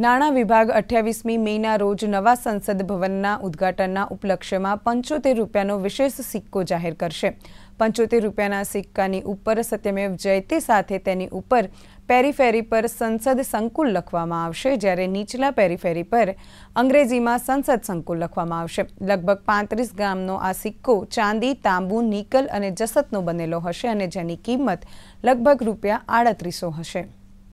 નાણાં વિભાગ અઠ્યાવીસમી મેના રોજ નવા સંસદ ભવનના ઉદ્ઘાટનના ઉપલક્ષ્યમાં પંચોતેર રૂપિયાનો વિશેષ સિક્કો જાહેર કરશે પંચોતેર રૂપિયાના સિક્કાની ઉપર સત્યમેવ જયતે સાથે તેની ઉપર પેરીફેરી પર સંસદ સંકુલ લખવામાં આવશે જ્યારે નીચલા પેરીફેરી પર અંગ્રેજીમાં સંસદ સંકુલ લખવામાં આવશે લગભગ પાંત્રીસ ગ્રામનો આ સિક્કો ચાંદી તાંબુ નિકલ અને જસતનો બનેલો હશે અને જેની કિંમત લગભગ રૂપિયા આડત્રીસો હશે